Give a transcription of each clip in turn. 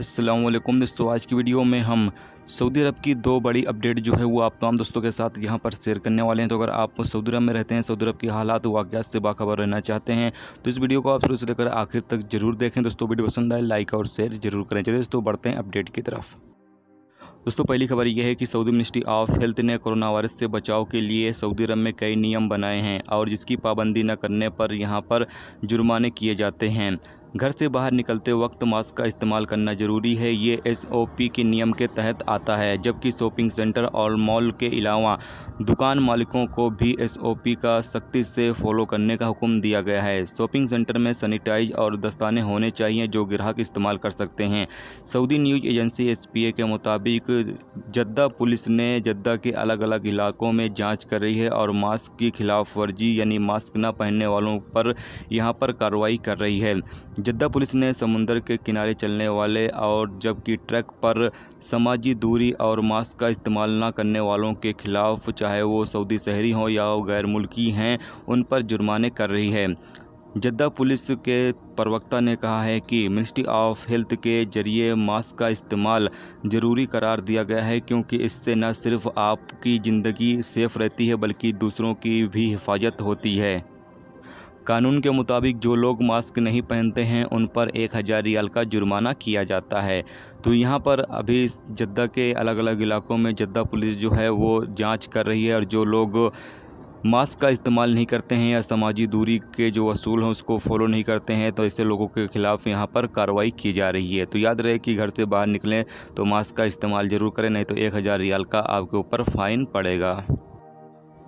असलम दोस्तों आज की वीडियो में हम सऊदी अरब की दो बड़ी अपडेट जो है वो आप तमाम दोस्तों के साथ यहाँ पर शेयर करने वाले हैं तो अगर आप सऊदी अरब में रहते हैं सऊदी अरब के हालात वाक्यात से बाखबर रहना चाहते हैं तो इस वीडियो को आप शुरू से लेकर आखिर तक जरूर देखें दोस्तों वीडियो पसंद आए लाइक और शेयर जरूर करें चलिए दोस्तों बढ़ते हैं अपडेट की तरफ दोस्तों पहली खबर यह है कि सऊदी मिनिस्ट्री ऑफ हेल्थ ने कोरोना वायरस से बचाव के लिए सऊदी अरब में कई नियम बनाए हैं और जिसकी पाबंदी न करने पर यहाँ पर जुर्माने किए जाते हैं घर से बाहर निकलते वक्त मास्क का इस्तेमाल करना ज़रूरी है ये एसओपी के नियम के तहत आता है जबकि शॉपिंग सेंटर और मॉल के अलावा दुकान मालिकों को भी एसओपी का सख्ती से फॉलो करने का हुक्म दिया गया है शॉपिंग सेंटर में सैनिटाइज और दस्ताने होने चाहिए जो ग्राहक इस्तेमाल कर सकते हैं सऊदी न्यूज़ एजेंसी ए के मुताबिक जद्दा पुलिस ने जद्दा के अलग अलग इलाकों में जाँच कर रही है और मास्क की खिलाफ वर्जी यानी मास्क न पहनने वालों पर यहाँ पर कार्रवाई कर रही है जद्दा पुलिस ने समुंदर के किनारे चलने वाले और जबकि ट्रक पर सामाजिक दूरी और मास्क का इस्तेमाल न करने वालों के खिलाफ चाहे वो सऊदी शहरी हों या गैर मुल्की हैं उन पर जुर्माने कर रही है जद्दा पुलिस के प्रवक्ता ने कहा है कि मिनिस्ट्री ऑफ हेल्थ के जरिए मास्क का इस्तेमाल ज़रूरी करार दिया गया है क्योंकि इससे न सिर्फ आपकी ज़िंदगी सेफ रहती है बल्कि दूसरों की भी हिफाजत होती है कानून के मुताबिक जो लोग मास्क नहीं पहनते हैं उन पर एक हज़ार रियाल का जुर्माना किया जाता है तो यहाँ पर अभी जद्दा के अलग अलग इलाकों में जद्दा पुलिस जो है वो जांच कर रही है और जो लोग मास्क का इस्तेमाल नहीं करते हैं या समाजी दूरी के जो असूल हैं उसको फॉलो नहीं करते हैं तो ऐसे लोगों के ख़िलाफ़ यहाँ पर कार्रवाई की जा रही है तो याद रहे कि घर से बाहर निकलें तो मास्क का इस्तेमाल ज़रूर करें नहीं तो एक हज़ार रियाल का आपके ऊपर फ़ाइन पड़ेगा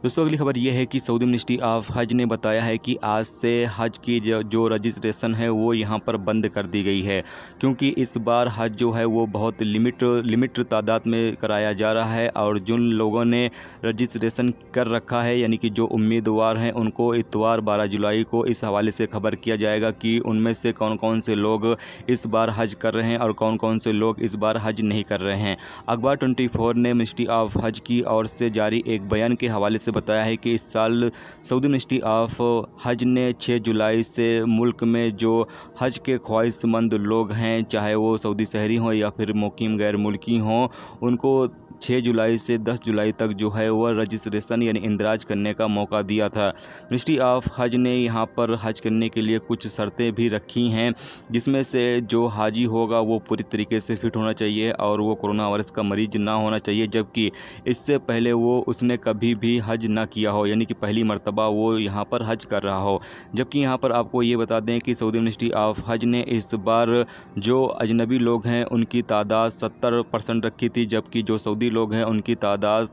दोस्तों अगली खबर यह है कि सऊदी मिनिस्ट्री ऑफ हज ने बताया है कि आज से हज की जो रजिस्ट्रेशन है वो यहाँ पर बंद कर दी गई है क्योंकि इस बार हज जो है वो बहुत लिमिट लिमिट तादाद में कराया जा रहा है और जिन लोगों ने रजिस्ट्रेशन कर रखा है यानी कि जो उम्मीदवार हैं उनको इतवार बारह जुलाई को इस हवाले से खबर किया जाएगा कि उनमें से कौन कौन से लोग इस बार हज कर रहे हैं और कौन कौन से लोग इस बार हज नहीं कर रहे हैं अखबार ट्वेंटी ने मिनिस्ट्री ऑफ हज की ओर से जारी एक बयान के हवाले से बताया है कि इस साल सऊदी मिनिस्ट्री ऑफ हज ने 6 जुलाई से मुल्क में जो हज के ख्वाहिशमंद लोग हैं चाहे वो सऊदी शहरी हों या फिर मुकीम गैर मुल्की हों उनको 6 जुलाई से 10 जुलाई तक जो है वह रजिस्ट्रेशन यानी इंदराज करने का मौका दिया था मिनिस्ट्री ऑफ हज ने यहाँ पर हज करने के लिए कुछ शर्तें भी रखी हैं जिसमें से जो हाजी होगा वो पूरी तरीके से फिट होना चाहिए और वो कोरोना वायरस का मरीज ना होना चाहिए जबकि इससे पहले वो उसने कभी भी हज ना किया हो यानी कि पहली मरतबा वो यहाँ पर हज कर रहा हो जबकि यहाँ पर आपको ये बता दें कि सऊदी मिनिस्ट्री ऑफ हज ने इस बार जो अजनबी लोग हैं उनकी तादाद सत्तर परसेंट रखी थी जबकि जो सऊदी लोग हैं उनकी तादाद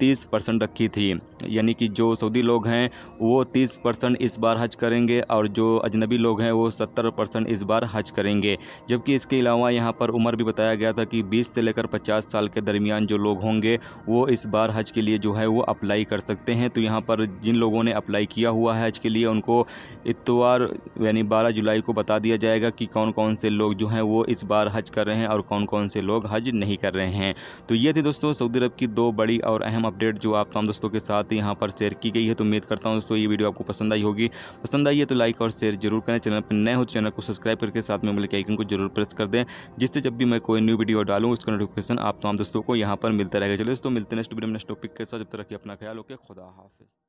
तीस परसेंट रखी थी यानी कि जो सऊदी लोग हैं वो तीस परसेंट इस बार हज करेंगे और जो अजनबी लोग हैं वो सत्तर परसेंट इस बार हज करेंगे जबकि इसके अलावा यहाँ पर उम्र भी बताया गया था कि बीस से लेकर पचास साल के दरमियान जो लोग होंगे वो इस बार हज के लिए जो है वो अप्लाई कर सकते हैं तो यहाँ पर जिन लोगों ने अप्लाई किया हुआ है हज के लिए उनको इतवार यानी बारह जुलाई को बता दिया जाएगा कि कौन कौन से लोग जो हैं वो इस बार हज कर रहे हैं और कौन कौन से लोग हज नहीं कर रहे हैं तो ये थे दोस्तों सऊदी अरब की दो बड़ी और अहम अपडेट जो आप तमाम दोस्तों के साथ यहाँ पर शेयर की गई है तो उम्मीद करता हूँ दोस्तों ये वीडियो आपको पसंद आई होगी पसंद आई है तो लाइक और शेयर जरूर करें चैनल पर नए हो तो चैनल को सब्सक्राइब करके साथ में मिले आइकन को जरूर प्रेस कर दें जिससे जब भी मैं कोई न्यू वीडियो डालूँ उसका नोटिफिकेशन आप तमाम दोस्तों को यहाँ पर मिलता रहेगा चलो दोस्तों मिलते नेक्स्ट वीडियो नेक्स्ट टॉपिक के साथ जब तक रखिए अपना ख्याल ओके खुदा हाफिज़